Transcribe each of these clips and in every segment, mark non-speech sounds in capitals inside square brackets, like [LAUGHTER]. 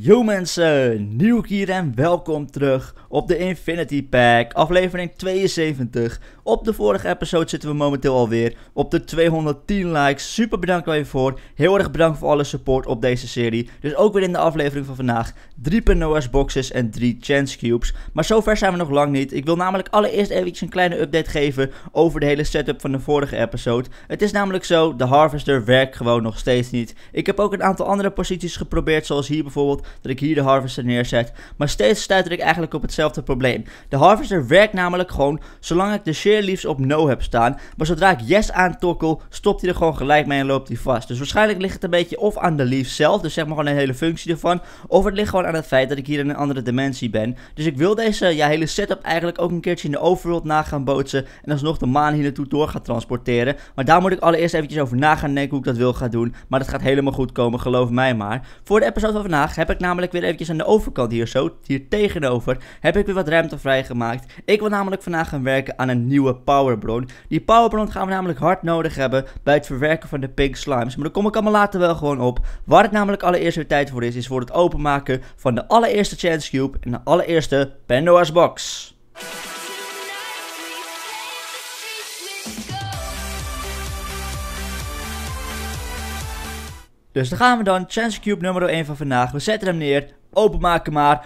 Yo mensen, Nieuw hier en welkom terug op de Infinity Pack, aflevering 72. Op de vorige episode zitten we momenteel alweer op de 210 likes. Super bedankt wel even voor. Heel erg bedankt voor alle support op deze serie. Dus ook weer in de aflevering van vandaag. Drie Pinoa's boxes en drie chance cubes. Maar zover zijn we nog lang niet. Ik wil namelijk allereerst even een kleine update geven over de hele setup van de vorige episode. Het is namelijk zo, de Harvester werkt gewoon nog steeds niet. Ik heb ook een aantal andere posities geprobeerd, zoals hier bijvoorbeeld, dat ik hier de Harvester neerzet. Maar steeds stuitte ik eigenlijk op hetzelfde probleem. De Harvester werkt namelijk gewoon, zolang ik de shit liefst op no heb staan. Maar zodra ik yes tokkel, stopt hij er gewoon gelijk mee en loopt hij vast. Dus waarschijnlijk ligt het een beetje of aan de leaf zelf, dus zeg maar gewoon een hele functie ervan. Of het ligt gewoon aan het feit dat ik hier in een andere dimensie ben. Dus ik wil deze ja, hele setup eigenlijk ook een keertje in de overworld nagaan bootsen. En alsnog de maan hier naartoe door gaan transporteren. Maar daar moet ik allereerst eventjes over na gaan denken hoe ik dat wil gaan doen. Maar dat gaat helemaal goed komen, geloof mij maar. Voor de episode van vandaag heb ik namelijk weer eventjes aan de overkant hier zo, hier tegenover, heb ik weer wat ruimte vrijgemaakt. Ik wil namelijk vandaag gaan werken aan een nieuw powerbron. Die powerbron gaan we namelijk hard nodig hebben bij het verwerken van de pink slimes. Maar daar kom ik allemaal later wel gewoon op. Waar het namelijk allereerst weer tijd voor is, is voor het openmaken van de allereerste Chance Cube en de allereerste Pandora's Box. Dus dan gaan we dan, Chance Cube nummer 1 van vandaag. We zetten hem neer, Openmaken maar.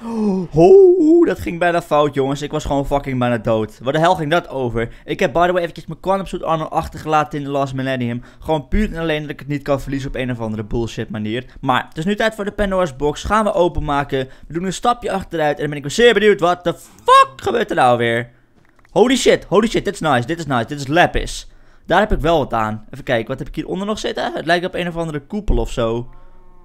Oh, dat ging bijna fout, jongens. Ik was gewoon fucking bijna dood. Waar de hel ging dat over? Ik heb, by the way, eventjes mijn quantum suit armor achtergelaten in de Last Millennium. Gewoon puur en alleen dat ik het niet kan verliezen op een of andere bullshit manier. Maar het is nu tijd voor de Pandora's Box. Gaan we openmaken. We doen een stapje achteruit. En dan ben ik wel zeer benieuwd. Wat de fuck gebeurt er nou weer? Holy shit, holy shit. Dit is nice, dit is nice. Dit is Lapis. Daar heb ik wel wat aan. Even kijken, wat heb ik hieronder nog zitten? Het lijkt op een of andere koepel of zo.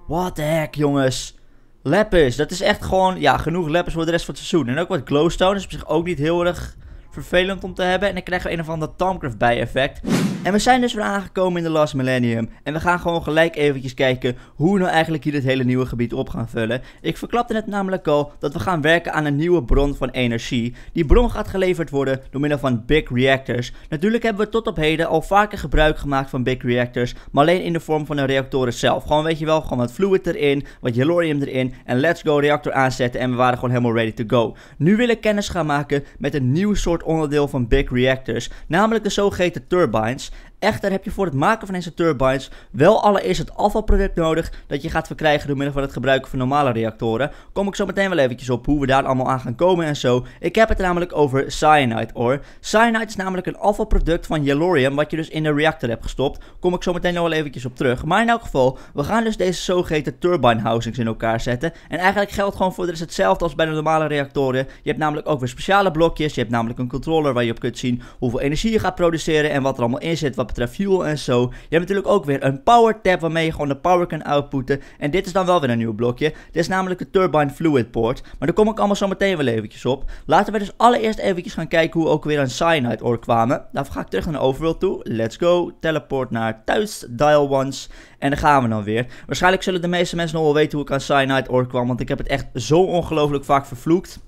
What the heck, jongens. Lapis, dat is echt gewoon, ja, genoeg Lapis voor de rest van het seizoen. En ook wat Glowstone is op zich ook niet heel erg vervelend om te hebben. En dan krijgen we een of ander Tomcraft bij effect. En we zijn dus weer aangekomen in de Last Millennium. En we gaan gewoon gelijk eventjes kijken hoe we nou eigenlijk hier dit hele nieuwe gebied op gaan vullen. Ik verklapte net namelijk al dat we gaan werken aan een nieuwe bron van energie. Die bron gaat geleverd worden door middel van Big Reactors. Natuurlijk hebben we tot op heden al vaker gebruik gemaakt van Big Reactors. Maar alleen in de vorm van de reactoren zelf. Gewoon weet je wel, gewoon wat fluid erin, wat jalorium erin. En let's go reactor aanzetten en we waren gewoon helemaal ready to go. Nu wil ik kennis gaan maken met een nieuw soort onderdeel van Big Reactors, namelijk de zogeheten turbines. Echter heb je voor het maken van deze turbines wel allereerst het afvalproduct nodig dat je gaat verkrijgen door middel van het gebruiken van normale reactoren. Kom ik zo meteen wel eventjes op hoe we daar allemaal aan gaan komen en zo. Ik heb het namelijk over cyanide ore. Cyanide is namelijk een afvalproduct van Yellorium wat je dus in de reactor hebt gestopt. Kom ik zo meteen nog wel eventjes op terug. Maar in elk geval, we gaan dus deze zogeheten turbine housings in elkaar zetten. En eigenlijk geldt gewoon voor er is hetzelfde als bij de normale reactoren. Je hebt namelijk ook weer speciale blokjes. Je hebt namelijk een controller waar je op kunt zien hoeveel energie je gaat produceren en wat er allemaal in zit. Wat betreft fuel en zo. Je hebt natuurlijk ook weer een power tab waarmee je gewoon de power kan outputten. En dit is dan wel weer een nieuw blokje. Dit is namelijk de turbine fluid port. Maar daar kom ik allemaal zo meteen wel eventjes op. Laten we dus allereerst eventjes gaan kijken hoe we ook weer aan cyanide ore kwamen. Daarvoor ga ik terug naar de toe. Let's go. Teleport naar thuis. Dial once. En daar gaan we dan weer. Waarschijnlijk zullen de meeste mensen nog wel weten hoe ik aan cyanide ore kwam. Want ik heb het echt zo ongelooflijk vaak vervloekt.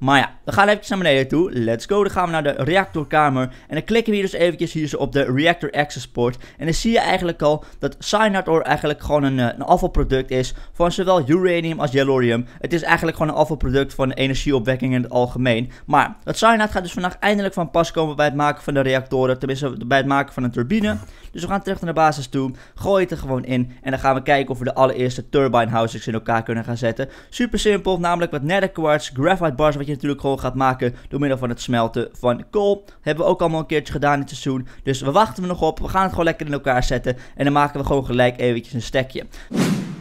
Maar ja, we gaan even naar beneden toe. Let's go. Dan gaan we naar de reactorkamer. En dan klikken we hier dus eventjes hier op de reactor access port. En dan zie je eigenlijk al dat Cyanator eigenlijk gewoon een, eh, een afvalproduct is van zowel uranium als yellorium. Het is eigenlijk gewoon een afvalproduct van energieopwekking in het algemeen. Maar dat cyanat gaat dus vandaag eindelijk van pas komen bij het maken van de reactoren. Tenminste bij het maken van een turbine. Dus we gaan terug naar de basis toe. Gooi het er gewoon in. En dan gaan we kijken of we de allereerste turbine housings in elkaar kunnen gaan zetten. Super simpel. Namelijk met nether quartz, graphite bars wat je natuurlijk gewoon gaat maken door middel van het smelten van kool. Hebben we ook allemaal een keertje gedaan in het seizoen. Dus we wachten we nog op. We gaan het gewoon lekker in elkaar zetten. En dan maken we gewoon gelijk eventjes een stekje.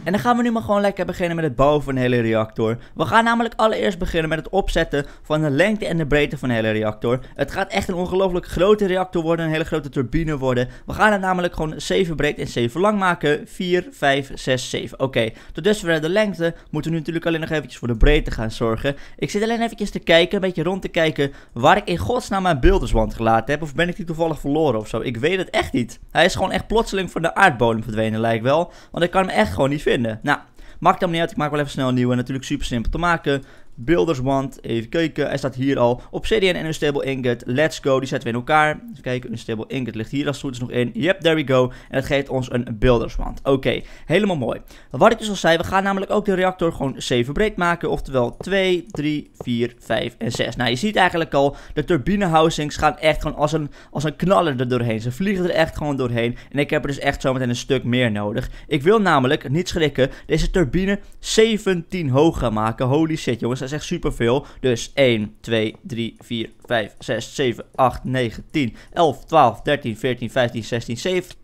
En dan gaan we nu maar gewoon lekker beginnen met het bouwen van de hele reactor. We gaan namelijk allereerst beginnen met het opzetten van de lengte en de breedte van de hele reactor. Het gaat echt een ongelooflijk grote reactor worden, een hele grote turbine worden. We gaan het namelijk gewoon 7 breed en 7 lang maken. 4, 5, 6, 7. Oké, okay. tot dusver de lengte moeten we nu natuurlijk alleen nog eventjes voor de breedte gaan zorgen. Ik zit alleen even eventjes te kijken, een beetje rond te kijken waar ik in godsnaam mijn beelderswand gelaten heb. Of ben ik die toevallig verloren of zo? Ik weet het echt niet. Hij is gewoon echt plotseling van de aardbodem verdwenen, lijkt wel. Want ik kan hem echt gewoon niet vinden. Nou, Maakt dan niet uit, ik maak wel even snel een nieuwe. Natuurlijk super simpel te maken. Builderswand. Even kijken, hij staat hier al. Obsidian en een stable ingot. Let's go, die zetten we in elkaar. Even kijken, een stable ingot ligt hier als het goed is nog in. Yep, there we go. En dat geeft ons een Builderswand. Oké, helemaal mooi. Wat ik dus al zei, we gaan namelijk ook de reactor gewoon 7 breed maken. Oftewel 2, 3, 4, 5 en 6. Nou, je ziet eigenlijk al, de turbine housings gaan echt gewoon als een, als een knaller er doorheen. Ze vliegen er echt gewoon doorheen. En ik heb er dus echt zometeen een stuk meer nodig. Ik wil namelijk, niet schrikken, deze turbine 17 hoog gaan maken. Holy shit, jongens is echt superveel. Dus 1, 2, 3, 4, 5, 6, 7, 8, 9, 10, 11, 12, 13, 14, 15, 16, 17.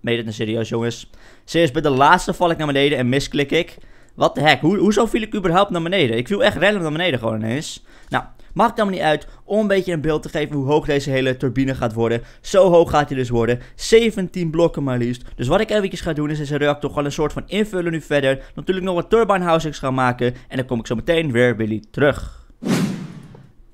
Meen het een nou serieus, jongens? Serieus, bij de laatste val ik naar beneden en misklik ik. Wat de heck? Hoe, hoezo viel ik überhaupt naar beneden? Ik viel echt random naar beneden gewoon ineens. Nou, Maakt dan niet uit om een beetje een beeld te geven hoe hoog deze hele turbine gaat worden. Zo hoog gaat hij dus worden. 17 blokken maar liefst. Dus wat ik eventjes ga doen is deze reactor gewoon een soort van invullen nu verder. Natuurlijk nog wat turbine housings gaan maken. En dan kom ik zo meteen weer bij jullie terug.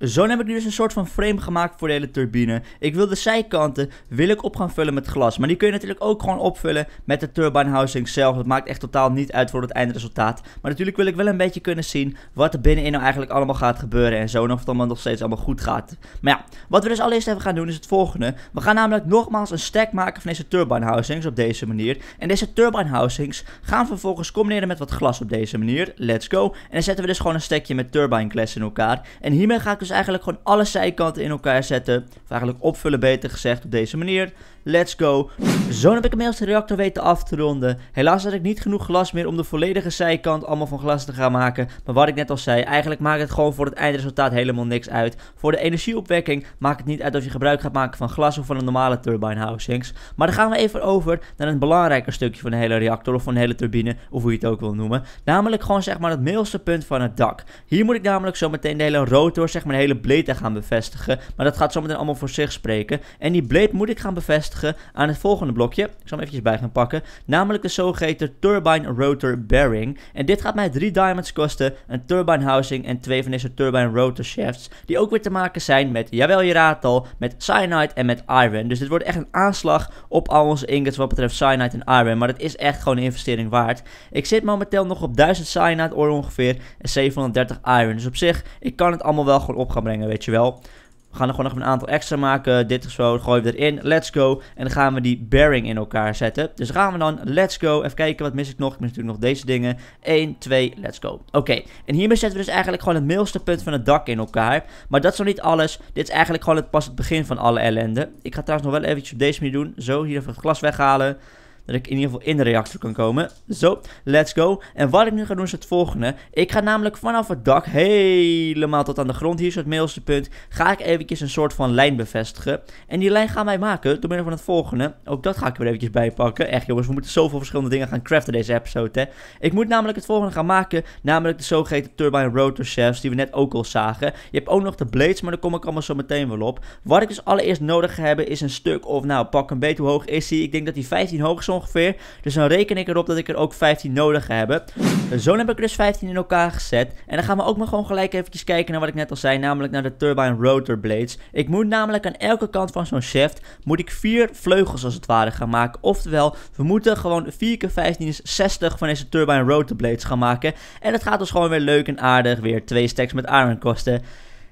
Zo heb ik nu dus een soort van frame gemaakt voor de hele turbine. Ik wil de zijkanten wil ik op gaan vullen met glas. Maar die kun je natuurlijk ook gewoon opvullen met de turbine housing zelf. Dat maakt echt totaal niet uit voor het eindresultaat. Maar natuurlijk wil ik wel een beetje kunnen zien wat er binnenin nou eigenlijk allemaal gaat gebeuren. En zo en of het allemaal nog steeds allemaal goed gaat. Maar ja, wat we dus allereerst even gaan doen is het volgende. We gaan namelijk nogmaals een stack maken van deze turbine housings op deze manier. En deze turbine housings gaan we vervolgens combineren met wat glas op deze manier. Let's go. En dan zetten we dus gewoon een stekje met turbine glass in elkaar. En hiermee ga ik dus dus eigenlijk gewoon alle zijkanten in elkaar zetten. Of eigenlijk opvullen beter gezegd op deze manier. Let's go. Zo heb ik inmiddels de reactor weten af te ronden. Helaas had ik niet genoeg glas meer om de volledige zijkant allemaal van glas te gaan maken. Maar wat ik net al zei, eigenlijk maakt het gewoon voor het eindresultaat helemaal niks uit. Voor de energieopwekking maakt het niet uit of je gebruik gaat maken van glas of van een normale turbine housings. Maar dan gaan we even over naar een belangrijker stukje van de hele reactor of van de hele turbine, of hoe je het ook wil noemen. Namelijk gewoon zeg maar het middelste punt van het dak. Hier moet ik namelijk zo meteen de hele rotor, zeg maar de hele bleed gaan bevestigen. Maar dat gaat zo meteen allemaal voor zich spreken. En die bleed moet ik gaan bevestigen aan het volgende blokje. Ik zal hem eventjes bij gaan pakken. Namelijk de zogeheten turbine rotor bearing. En dit gaat mij 3 diamonds kosten, een turbine housing en twee van deze turbine rotor shafts. Die ook weer te maken zijn met, jawel je raadt al, met cyanide en met iron. Dus dit wordt echt een aanslag op al onze ingots wat betreft cyanide en iron. Maar dat is echt gewoon een investering waard. Ik zit momenteel nog op 1000 cyanide ore ongeveer en 730 iron. Dus op zich, ik kan het allemaal wel gewoon op gaan brengen, weet je wel. We gaan er gewoon nog een aantal extra maken. Dit of zo, gooien we erin. Let's go. En dan gaan we die bearing in elkaar zetten. Dus gaan we dan. Let's go. Even kijken, wat mis ik nog? Ik mis natuurlijk nog deze dingen. 1, 2, let's go. Oké, en hiermee zetten we dus eigenlijk gewoon het middelste punt van het dak in elkaar. Maar dat is nog niet alles. Dit is eigenlijk gewoon het, pas het begin van alle ellende. Ik ga trouwens nog wel eventjes op deze manier doen. Zo, hier even het glas weghalen. Dat ik in ieder geval in de reactor kan komen. Zo, let's go. En wat ik nu ga doen is het volgende. Ik ga namelijk vanaf het dak helemaal tot aan de grond, hier is het middelste punt, ga ik eventjes een soort van lijn bevestigen. En die lijn gaan wij maken door middel van het volgende. Ook dat ga ik weer eventjes bijpakken. Echt jongens, we moeten zoveel verschillende dingen gaan craften deze episode, hè. Ik moet namelijk het volgende gaan maken, namelijk de zogeheten turbine rotor shafts die we net ook al zagen. Je hebt ook nog de blades, maar daar kom ik allemaal zo meteen wel op. Wat ik dus allereerst nodig ga hebben is een stuk of nou, pak een beetje hoog is hij. Ik denk dat die 15 hoog is dus dan reken ik erop dat ik er ook 15 nodig heb. hebben. Zo heb ik dus 15 in elkaar gezet. En dan gaan we ook maar gewoon gelijk eventjes kijken naar wat ik net al zei. Namelijk naar de turbine rotor blades. Ik moet namelijk aan elke kant van zo'n shaft moet ik vier vleugels als het ware gaan maken. Oftewel, we moeten gewoon 4 keer 15 is 60 van deze turbine rotor blades gaan maken. En dat gaat dus gewoon weer leuk en aardig. Weer twee stacks met iron kosten.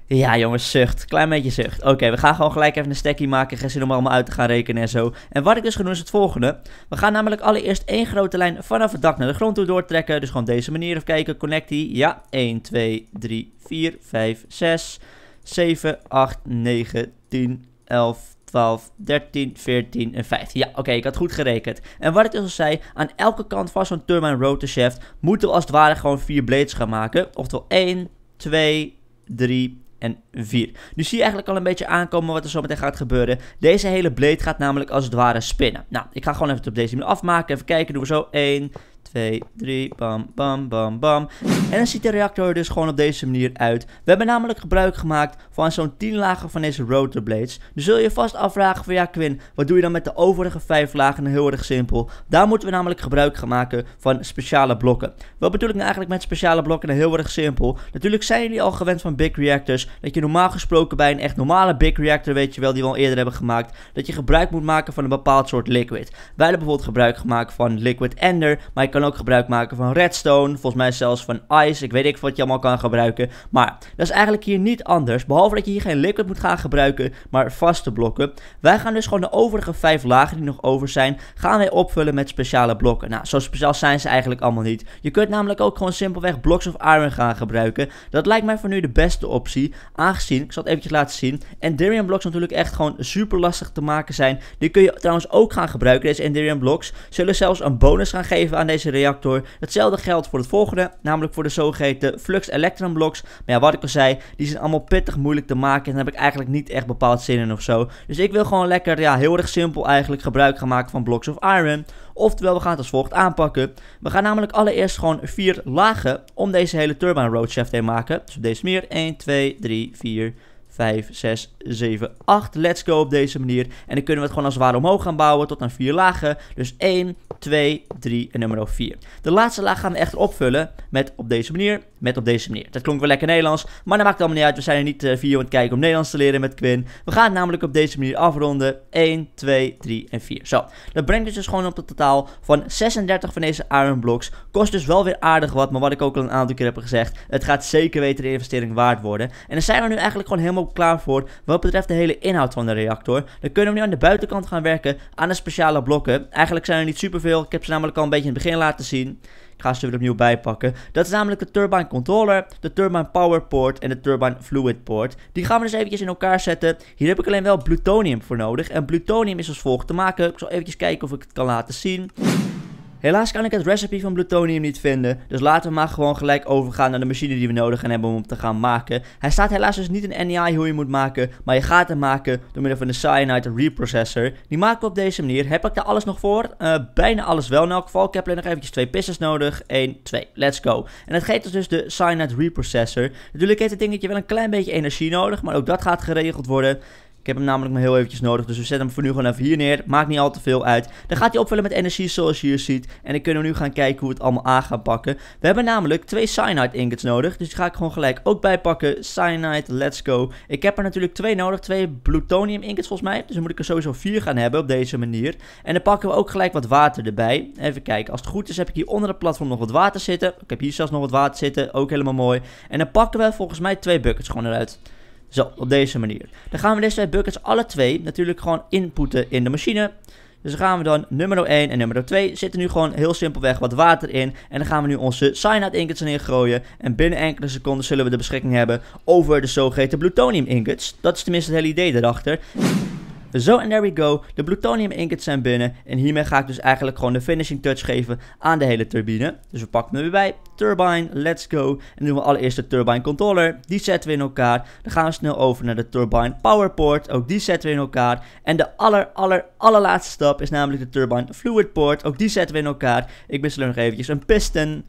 Ja, jongens, zucht. Klein beetje zucht. Oké, we gaan gewoon gelijk even een stekkie maken. Geen zin om allemaal uit te gaan rekenen en zo. En wat ik dus ga doen is het volgende. We gaan namelijk allereerst één grote lijn vanaf het dak naar de grond toe doortrekken. Dus gewoon deze manier even kijken. Connect die. Ja, 1, 2, 3, 4, 5, 6, 7, 8, 9, 10, 11, 12, 13, 14 en 15. Ja, oké, ik had goed gerekend. En wat ik dus al zei, aan elke kant van zo'n turbine rotor shaft moeten we als het ware gewoon vier blades gaan maken. Oftewel 1, 2, 3, en 4. Nu zie je eigenlijk al een beetje aankomen wat er zo meteen gaat gebeuren. Deze hele blade gaat namelijk als het ware spinnen. Nou, ik ga gewoon even op deze manier afmaken. Even kijken, doen we zo 1, 2, 3, bam, bam, bam, bam. En dan ziet de reactor dus gewoon op deze manier uit. We hebben namelijk gebruik gemaakt van zo'n 10 lagen van deze rotor blades. Dus zul je vast afvragen van ja Quinn, wat doe je dan met de overige 5 lagen? heel erg simpel. Daar moeten we namelijk gebruik gaan maken van speciale blokken. Wat bedoel ik nou eigenlijk met speciale blokken? Nou, heel erg simpel. Natuurlijk zijn jullie al gewend van big reactors. Dat je normaal gesproken bij een echt normale big reactor, weet je wel, die we al eerder hebben gemaakt. Dat je gebruik moet maken van een bepaald soort liquid. Wij hebben bijvoorbeeld gebruik gemaakt van liquid ender, maar je kan kan ook gebruik maken van redstone, volgens mij zelfs van ice, ik weet niet wat je allemaal kan gebruiken. Maar dat is eigenlijk hier niet anders, behalve dat je hier geen liquid moet gaan gebruiken, maar vaste blokken. Wij gaan dus gewoon de overige vijf lagen die nog over zijn, gaan wij opvullen met speciale blokken. Nou, zo speciaal zijn ze eigenlijk allemaal niet. Je kunt namelijk ook gewoon simpelweg blocks of iron gaan gebruiken. Dat lijkt mij voor nu de beste optie, aangezien, ik zal het eventjes laten zien, Enderium blocks natuurlijk echt gewoon super lastig te maken zijn. Die kun je trouwens ook gaan gebruiken, deze Enderium blocks. Zullen zelfs een bonus gaan geven aan deze reactor. Hetzelfde geldt voor het volgende, namelijk voor de zogeheten flux electron blocks. Maar ja, wat ik al zei, die zijn allemaal pittig moeilijk te maken. En daar heb ik eigenlijk niet echt bepaald zin in of zo. Dus ik wil gewoon lekker, ja, heel erg simpel eigenlijk gebruik gaan maken van blocks of iron. Oftewel, we gaan het als volgt aanpakken. We gaan namelijk allereerst gewoon vier lagen om deze hele turbine roadshaft heen maken. Dus deze meer, 1, 2, 3, 4... 5, 6, 7, 8. Let's go op deze manier. En dan kunnen we het gewoon als het ware omhoog gaan bouwen tot aan vier lagen. Dus 1, 2, 3 en nummer 4. De laatste laag gaan we echt opvullen met op deze manier, met op deze manier. Dat klonk wel lekker Nederlands, maar dat maakt allemaal niet uit. We zijn er niet uh, eh, video aan het kijken om Nederlands te leren met Quinn. We gaan het namelijk op deze manier afronden. 1, 2, 3 en 4. Zo, dat brengt dus, dus gewoon op het totaal van 36 van deze iron blocks. Kost dus wel weer aardig wat, maar wat ik ook al een aantal keer heb gezegd. Het gaat zeker weten de investering waard worden. En dan zijn we nu eigenlijk gewoon helemaal klaar voor wat betreft de hele inhoud van de reactor. Dan kunnen we nu aan de buitenkant gaan werken aan de speciale blokken. Eigenlijk zijn er niet superveel, ik heb ze namelijk al een beetje in het begin laten zien. Ik ga ze weer opnieuw bijpakken. Dat is namelijk de Turbine Controller, de Turbine Power Port en de Turbine Fluid Port. Die gaan we dus eventjes in elkaar zetten. Hier heb ik alleen wel plutonium voor nodig. En plutonium is als volgt te maken. Ik zal eventjes kijken of ik het kan laten zien. Helaas kan ik het recipe van plutonium niet vinden, dus laten we maar gewoon gelijk overgaan naar de machine die we nodig gaan hebben om hem te gaan maken. Hij staat helaas dus niet in NEI hoe je moet maken, maar je gaat hem maken door middel van de cyanide reprocessor. Die maken we op deze manier. Heb ik daar alles nog voor? Eh, bijna alles wel in elk geval. Ik heb alleen nog eventjes twee pistons nodig. 1, 2, let's go. En dat geeft ons dus de cyanide reprocessor. Natuurlijk heeft het dingetje wel een klein beetje energie nodig, maar ook dat gaat geregeld worden. Ik heb hem namelijk maar heel eventjes nodig. Dus we zetten hem voor nu gewoon even hier neer. Maakt niet al te veel uit. Dan gaat hij opvullen met energie zoals je hier ziet. En dan kunnen we nu gaan kijken hoe we het allemaal aan gaan pakken. We hebben namelijk twee cyanide ingots nodig. Dus die ga ik gewoon gelijk ook bijpakken. Cyanide, let's go. Ik heb er natuurlijk twee nodig. Twee plutonium ingots volgens mij. Dus dan moet ik er sowieso vier gaan hebben op deze manier. En dan pakken we ook gelijk wat water erbij. Even kijken. Als het goed is heb ik hier onder het platform nog wat water zitten. Ik heb hier zelfs nog wat water zitten. Ook helemaal mooi. En dan pakken we volgens mij twee buckets gewoon eruit. Zo, op deze manier. Dan gaan we deze twee buckets alle twee natuurlijk gewoon inputten in de machine. Dus dan gaan we dan nummer 1 en nummer 2 zitten nu gewoon heel simpelweg wat water in. En dan gaan we nu onze cyanide ingots erin gooien. En binnen enkele seconden zullen we de beschikking hebben over de zogeheten plutonium ingots. Dat is tenminste het hele idee erachter. Zo, en there we go. De plutonium ingots zijn binnen. En hiermee ga ik dus eigenlijk gewoon de finishing touch geven aan de hele turbine. Dus we pakken hem weer bij. Turbine, let's go. En doen we allereerst de turbine controller. Die zetten we in elkaar. Dan gaan we snel over naar de turbine power port. Ook die zetten we in elkaar. En de aller, aller, allerlaatste stap is namelijk de turbine fluid port. Ook die zetten we in elkaar. Ik wissel nog eventjes een piston.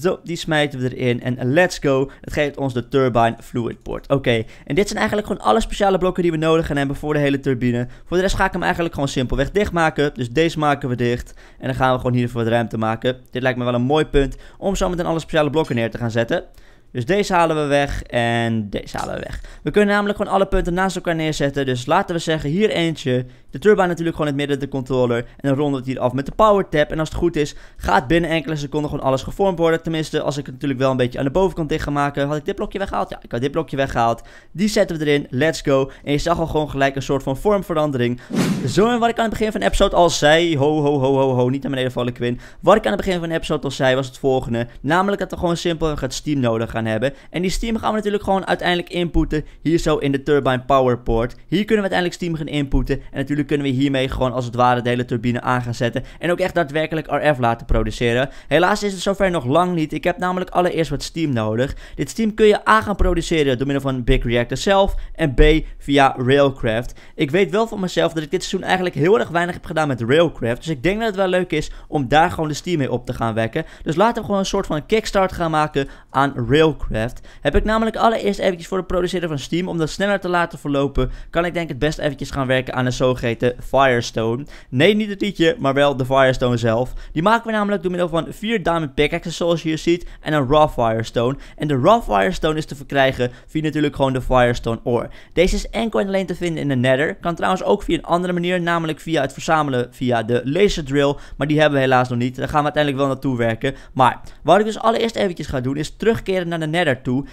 Zo, die smijten we erin en let's go. Dat geeft ons de turbine fluid port. Oké, en dit zijn eigenlijk gewoon alle speciale blokken die we nodig hebben voor de hele turbine. Voor de rest ga ik hem eigenlijk gewoon simpelweg dichtmaken. Dus deze maken we dicht. En dan gaan we gewoon hiervoor wat ruimte maken. Dit lijkt me wel een mooi punt om zo meteen alle speciale blokken neer te gaan zetten. Dus deze halen we weg en deze halen we weg. We kunnen namelijk gewoon alle punten naast elkaar neerzetten. Dus laten we zeggen hier eentje, de turbine natuurlijk gewoon in het midden, de controller. En dan ronden we het hier af met de power tap. En als het goed is, gaat binnen enkele seconden gewoon alles gevormd worden. Tenminste, als ik het natuurlijk wel een beetje aan de bovenkant dicht ga maken. Had ik dit blokje weggehaald? Ja, ik had dit blokje weggehaald. Die zetten we erin. Let's go. En je zag al gewoon gelijk een soort van vormverandering. Zo en wat ik aan het begin van de episode al zei. Ho, ho, ho, ho, ho. Niet naar beneden vallen, Quinn. Wat ik aan het begin van de episode al zei, was het volgende. Namelijk dat we gewoon simpel gaat Steam nodig gaan hebben. En die Steam gaan we natuurlijk gewoon uiteindelijk inputten. Hier zo in de Turbine Power Port. Hier kunnen we uiteindelijk Steam gaan inputten. En natuurlijk kunnen we hiermee gewoon als het ware de hele turbine aan gaan zetten. En ook echt daadwerkelijk RF laten produceren. Helaas is het zover nog lang niet. Ik heb namelijk allereerst wat steam nodig. Dit steam kun je A gaan produceren door middel van Big Reactor zelf. En B via Railcraft. Ik weet wel van mezelf dat ik dit seizoen eigenlijk heel erg weinig heb gedaan met Railcraft. Dus ik denk dat het wel leuk is om daar gewoon de steam mee op te gaan wekken. Dus laten we gewoon een soort van kickstart gaan maken aan Railcraft. Heb ik namelijk allereerst eventjes voor het produceren van steam om dat sneller te laten verlopen. Kan ik denk het best eventjes gaan werken aan een zogeheten de Firestone. Nee, niet het liedje, maar wel de Firestone zelf. Die maken we namelijk door middel van vier diamond pickaxes zoals je hier ziet en een raw Firestone. En de raw Firestone is te verkrijgen via natuurlijk gewoon de Firestone ore. Deze is enkel en alleen te vinden in de nether. Kan trouwens ook via een andere manier, namelijk via het verzamelen via de laser drill. Maar die hebben we helaas nog niet. Daar gaan we uiteindelijk wel naartoe werken. Maar wat ik dus allereerst eventjes ga doen is terugkeren naar de nether toe.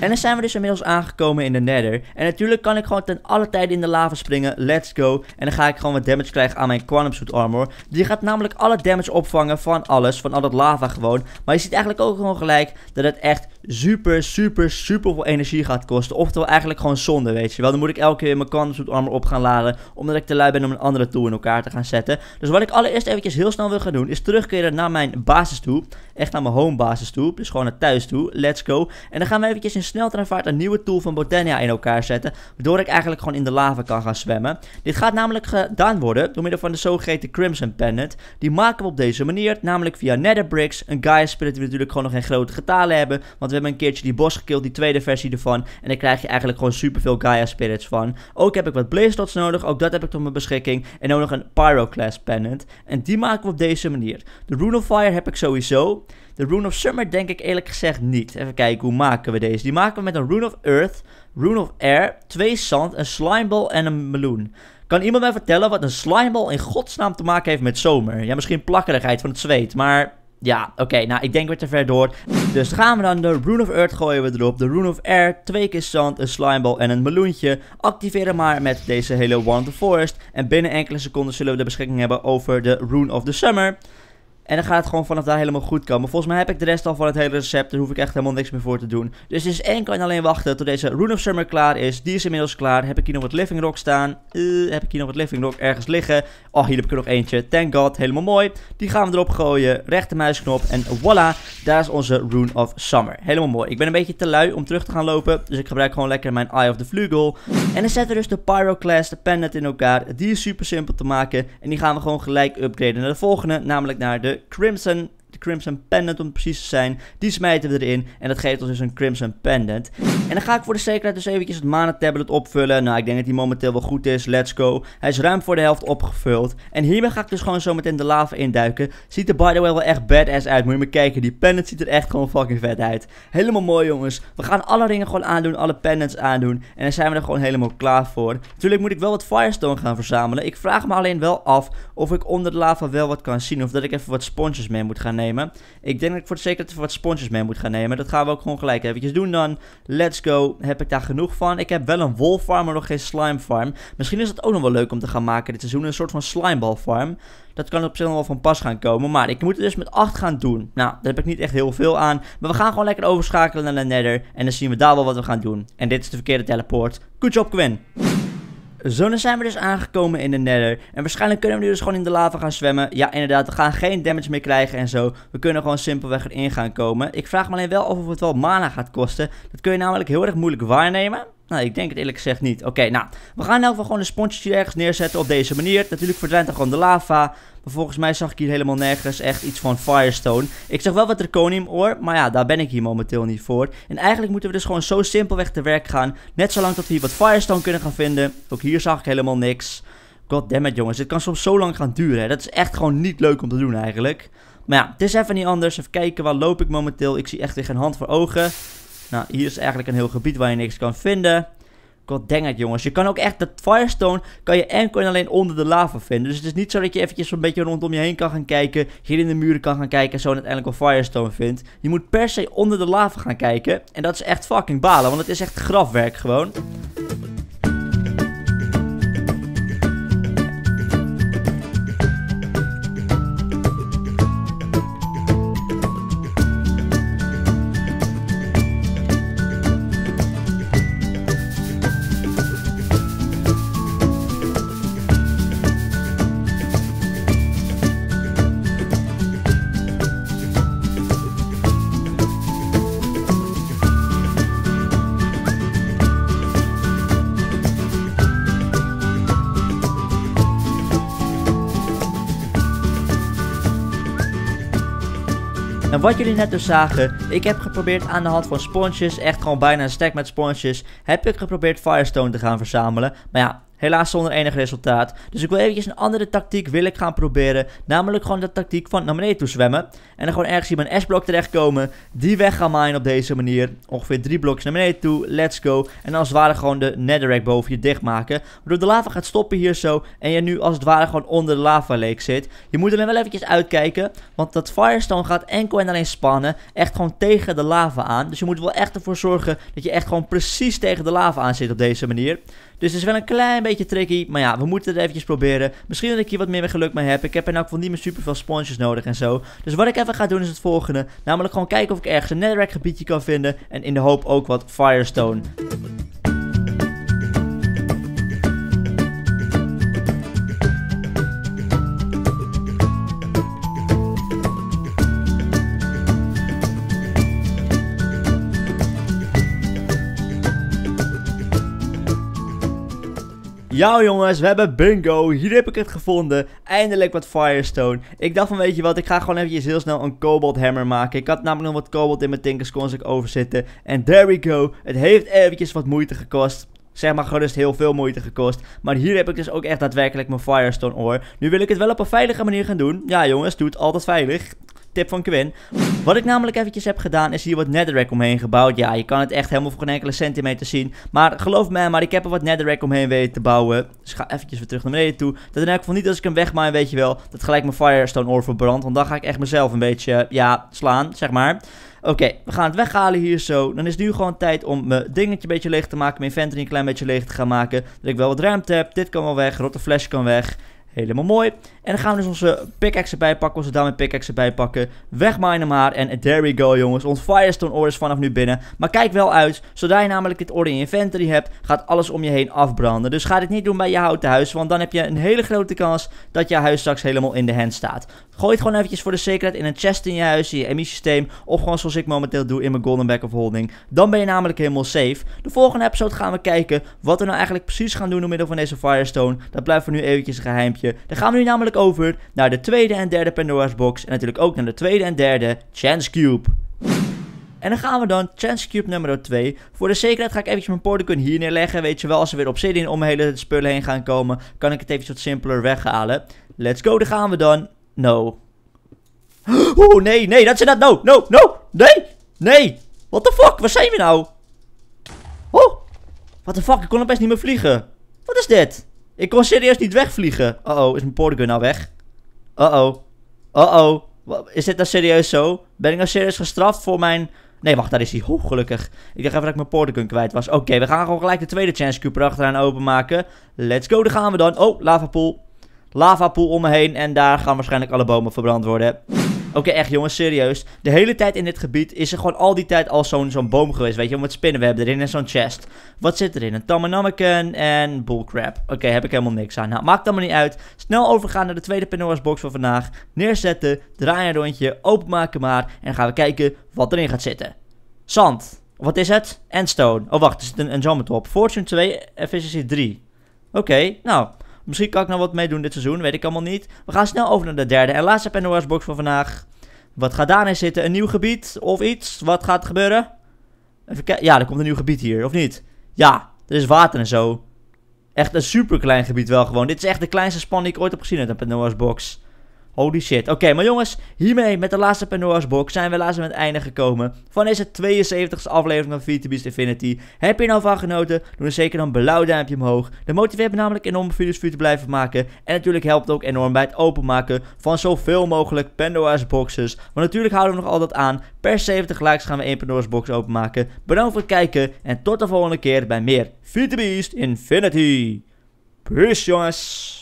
En dan zijn we dus inmiddels aangekomen in de nether. En natuurlijk kan ik gewoon ten alle tijden in de lava springen. Let's go. En dan ga ik gewoon wat damage krijgen aan mijn Quantum Suit Armor. Die gaat namelijk alle damage opvangen van alles, van al dat lava gewoon. Maar je ziet eigenlijk ook gewoon gelijk dat het echt super, super, super veel energie gaat kosten. Oftewel eigenlijk gewoon zonde, weet je wel. Dan moet ik elke keer mijn Quantum Suit Armor op gaan laden, omdat ik te lui ben om een andere tool in elkaar te gaan zetten. Dus wat ik allereerst eventjes heel snel wil gaan doen, is terugkeren naar mijn basis toe. Echt naar mijn home basis toe, dus gewoon naar thuis toe. Let's go. En dan gaan we eventjes in sneltreinvaart een nieuwe tool van Botania in elkaar zetten, waardoor ik eigenlijk gewoon in de lava kan gaan zwemmen. Dit gaat namelijk gedaan worden door middel van de zogeheten Crimson Pendant. Die maken we op deze manier, namelijk via Bricks Een Gaia Spirit die we natuurlijk gewoon nog geen grote getalen hebben. Want we hebben een keertje die bos gekild, die tweede versie ervan. En daar krijg je eigenlijk gewoon superveel Gaia Spirits van. Ook heb ik wat Blaze Dots nodig, ook dat heb ik tot mijn beschikking. En ook nog een Pyroclast Class Pendant. En die maken we op deze manier. De Rune of Fire heb ik sowieso. De Rune of Summer denk ik eerlijk gezegd niet. Even kijken, hoe maken we deze? Die maken we met een Rune of Earth, Rune of Air, twee Zand, een Slimeball en een Meloen. Kan iemand mij vertellen wat een slimebal in godsnaam te maken heeft met zomer? Ja, misschien plakkerigheid van het zweet, maar... Ja, oké, nou ik denk weer te ver door. Dus gaan we dan de Rune of Earth gooien we erop. De Rune of Air, twee keer zand, een slimeball en een meloentje. Activeer maar met deze hele want of Forest. En binnen enkele seconden zullen we de beschikking hebben over de Rune of the Summer. En dan gaat het gewoon vanaf daar helemaal goed komen. Volgens mij heb ik de rest al van het hele recept. Daar hoef ik echt helemaal niks meer voor te doen. Dus het is één en alleen wachten tot deze Rune of Summer klaar is. Die is inmiddels klaar. Heb ik hier nog wat Living Rock staan? Eh, heb ik hier nog wat Living Rock ergens liggen? Oh, hier heb ik er nog eentje. Thank God. Helemaal mooi. Die gaan we erop gooien. Rechtermuisknop. En voilà. Daar is onze Rune of Summer. Helemaal mooi. Ik ben een beetje te lui om terug te gaan lopen. Dus ik gebruik gewoon lekker mijn Eye of the Flugel. En dan zetten we dus de Pyroclast, de Pendant in elkaar. Die is super simpel te maken. En die gaan we gewoon gelijk upgraden naar de volgende. Namelijk naar de Crimson de Crimson Pendant om precies te zijn. Die smijten we erin en dat geeft ons dus een Crimson Pendant. En dan ga ik voor de zekerheid dus eventjes het mana tablet opvullen. Nou, ik denk dat die momenteel wel goed is. Let's go. Hij is ruim voor de helft opgevuld. En hiermee ga ik dus gewoon zo meteen de lava induiken. Ziet er by the way wel echt badass uit. Moet je maar kijken, die pendant ziet er echt gewoon fucking vet uit. Helemaal mooi jongens. We gaan alle ringen gewoon aandoen, alle pendants aandoen. En dan zijn we er gewoon helemaal klaar voor. Natuurlijk moet ik wel wat firestone gaan verzamelen. Ik vraag me alleen wel af of ik onder de lava wel wat kan zien. Of dat ik even wat sponges mee moet gaan nemen. Ik denk dat ik voor de zekerheid wat sponges mee moet gaan nemen. Dat gaan we ook gewoon gelijk eventjes doen dan. Let's go. Heb ik daar genoeg van? Ik heb wel een wolfarm, maar nog geen slime farm. Misschien is dat ook nog wel leuk om te gaan maken dit seizoen. Een soort van slimeball farm. Dat kan op zich nog wel van pas gaan komen. Maar ik moet het dus met 8 gaan doen. Nou, daar heb ik niet echt heel veel aan. Maar we gaan gewoon lekker overschakelen naar de nether. En dan zien we daar wel wat we gaan doen. En dit is de verkeerde teleport. Good job, Quinn. Zo, dan zijn we dus aangekomen in de nether. En waarschijnlijk kunnen we nu dus gewoon in de lava gaan zwemmen. Ja, inderdaad, we gaan geen damage meer krijgen en zo. We kunnen gewoon simpelweg erin gaan komen. Ik vraag me alleen wel of het wel mana gaat kosten. Dat kun je namelijk heel erg moeilijk waarnemen. Nou, ik denk het eerlijk gezegd niet. Oké, nou, we gaan in gewoon een sponsje ergens neerzetten op deze manier. Natuurlijk verdwijnt er gewoon de lava. Maar volgens mij zag ik hier helemaal nergens echt iets van Firestone. Ik zag wel wat Draconium hoor, maar ja, daar ben ik hier momenteel niet voor. En eigenlijk moeten we dus gewoon zo simpelweg te werk gaan. Net zolang dat we hier wat Firestone kunnen gaan vinden. Ook hier zag ik helemaal niks. Goddammit jongens, dit kan soms zo lang gaan duren. Hè. Dat is echt gewoon niet leuk om te doen eigenlijk. Maar ja, het is even niet anders. Even kijken, waar loop ik momenteel? Ik zie echt weer geen hand voor ogen. Nou, hier is eigenlijk een heel gebied waar je niks kan vinden. God denk het, jongens. Je kan ook echt dat Firestone kan je enkel en alleen onder de lava vinden. Dus het is niet zo dat je eventjes zo'n beetje rondom je heen kan gaan kijken. Hier in de muren kan gaan kijken en zo uiteindelijk een Firestone vindt. Je moet per se onder de lava gaan kijken. En dat is echt fucking balen, want het is echt grafwerk gewoon. En wat jullie net dus zagen, ik heb geprobeerd aan de hand van sponsjes, echt gewoon bijna een stack met sponsjes, heb ik geprobeerd Firestone te gaan verzamelen. Maar ja, Helaas zonder enig resultaat. Dus ik wil eventjes een andere tactiek wil ik gaan proberen. Namelijk gewoon de tactiek van naar beneden toe zwemmen. En dan gewoon ergens hier mijn S-blok terechtkomen. Die weg gaan minen op deze manier. Ongeveer drie blokjes naar beneden toe. Let's go. En als het ware gewoon de netherrack boven je dichtmaken. Waardoor de lava gaat stoppen hier zo. En je nu als het ware gewoon onder de lava lake zit. Je moet alleen wel eventjes uitkijken. Want dat firestone gaat enkel en alleen spannen. Echt gewoon tegen de lava aan. Dus je moet er wel echt ervoor zorgen dat je echt gewoon precies tegen de lava aan zit op deze manier. Dus het is wel een klein beetje tricky. Maar ja, we moeten het eventjes proberen. Misschien dat ik hier wat meer geluk mee heb. Ik heb in elk geval niet meer super veel nodig en zo. Dus wat ik even ga doen is het volgende. Namelijk gewoon kijken of ik ergens een netherrack gebiedje kan vinden. En in de hoop ook wat Firestone. Ja jongens, we hebben bingo. Hier heb ik het gevonden. Eindelijk wat Firestone. Ik dacht van weet je wat, ik ga gewoon eventjes heel snel een Cobalt Hammer maken. Ik had namelijk nog wat Cobalt in mijn tinkers, over zitten. En there we go. Het heeft eventjes wat moeite gekost. Zeg maar gerust heel veel moeite gekost. Maar hier heb ik dus ook echt daadwerkelijk mijn Firestone oor. Nu wil ik het wel op een veilige manier gaan doen. Ja jongens, doe het altijd veilig tip van Quinn. Wat ik namelijk eventjes heb gedaan is hier wat netherrack omheen gebouwd. Ja, je kan het echt helemaal voor een enkele centimeter zien. Maar geloof me, maar ik heb er wat netherrack omheen weten te bouwen. Dus ga eventjes weer terug naar beneden toe. Dat in elk geval niet als ik hem wegmaai, weet je wel, dat gelijk mijn firestone oor verbrandt. Want dan ga ik echt mezelf een beetje, eh, ja, slaan, zeg maar. Oké, we gaan het weghalen hier zo. Dan is het nu gewoon tijd om mijn dingetje een beetje leeg te maken. Mijn inventory een klein beetje leeg te gaan maken. Dat ik wel wat ruimte heb. Dit kan wel weg. Rotte flesje kan weg. Helemaal mooi. En dan gaan we dus onze pickaxe bijpakken. Onze dame pickaxe bijpakken. Wegminen maar. En there we go jongens. Ons Firestone ore is vanaf nu binnen. Maar kijk wel uit. Zodra je namelijk dit ore in je inventory hebt. Gaat alles om je heen afbranden. Dus ga dit niet doen bij je houten huis. Want dan heb je een hele grote kans dat je huis straks helemaal in de hand staat. Gooi het gewoon eventjes voor de zekerheid in een chest in je huis. In je emissiesysteem. Of gewoon zoals ik momenteel doe in mijn golden back of holding. Dan ben je namelijk helemaal safe. De volgende episode gaan we kijken wat we nou eigenlijk precies gaan doen door middel van deze Firestone. Dat blijft voor nu eventjes een geheimpje. Dan gaan we nu namelijk over naar de tweede en derde Pandora's Box. En natuurlijk ook naar de tweede en derde Chance Cube. En dan gaan we dan Chance Cube nummer 2. Voor de zekerheid ga ik eventjes mijn Porticon hier neerleggen. Weet je wel, als we weer op Obsidian om hele spullen heen gaan komen, kan ik het eventjes wat simpeler weghalen. Let's go, daar gaan we dan. No. [GASPS] Oeh, nee, nee, dat is dat. No, no, no, nee, nee. What the fuck, waar zijn we nou? Oh, what the fuck, ik kon best niet meer vliegen. Wat is dit? Ik kon serieus niet wegvliegen. Uh-oh, is mijn portgun nou weg? Uh-oh. Uh-oh. Is dit nou serieus zo? Ben ik nou serieus gestraft voor mijn... Nee, wacht, daar is hij. Ho, gelukkig. Ik dacht even dat ik mijn portgun kwijt was. Oké, we gaan gewoon gelijk de tweede chance cube achteraan openmaken. Let's go, daar gaan we dan. Oh, lavapool. Lavapool om me heen en daar gaan waarschijnlijk alle bomen verbrand worden. Oké, echt jongens, serieus. De hele tijd in dit gebied is er gewoon al die tijd al zo'n zo'n boom geweest, weet je, om het spinnen. We hebben erin en zo'n chest. Wat zit erin? Een tamanameken en bullcrap. Oké, heb ik helemaal niks aan. Nou, maakt allemaal niet uit. Snel overgaan naar de tweede Pandora's box van vandaag. Neerzetten, draaien een rondje, openmaken maar. En gaan we kijken wat erin gaat zitten. Zand. Wat is het? En stone. Oh, wacht, er zit een enchantment Fortune 2, efficiency 3. Oké, nou, Misschien kan ik nou wat meedoen dit seizoen, weet ik allemaal niet. We gaan snel over naar de derde en laatste Pandora's Box van vandaag. Wat gaat daarin zitten? Een nieuw gebied of iets? Wat gaat gebeuren? Even kijken. Ja, er komt een nieuw gebied hier, of niet? Ja, er is water en zo. Echt een super klein gebied wel gewoon. Dit is echt de kleinste span die ik ooit heb gezien uit een Pandora's Box. Holy shit. Oké, maar jongens, hiermee met de laatste Pandora's Box zijn we laatst aan het einde gekomen van deze 72e aflevering van 4 Infinity. Heb je er nou van genoten? Doe dan zeker een blauw duimpje omhoog. Dat motiveert me namelijk enorm om video's voor te blijven maken. En natuurlijk helpt ook enorm bij het openmaken van zoveel mogelijk Pandora's Boxes. Maar natuurlijk houden we nog altijd aan. Per 70 likes gaan we één Pandora's Box openmaken. Bedankt voor het kijken en tot de volgende keer bij meer 4 Infinity. Peace jongens!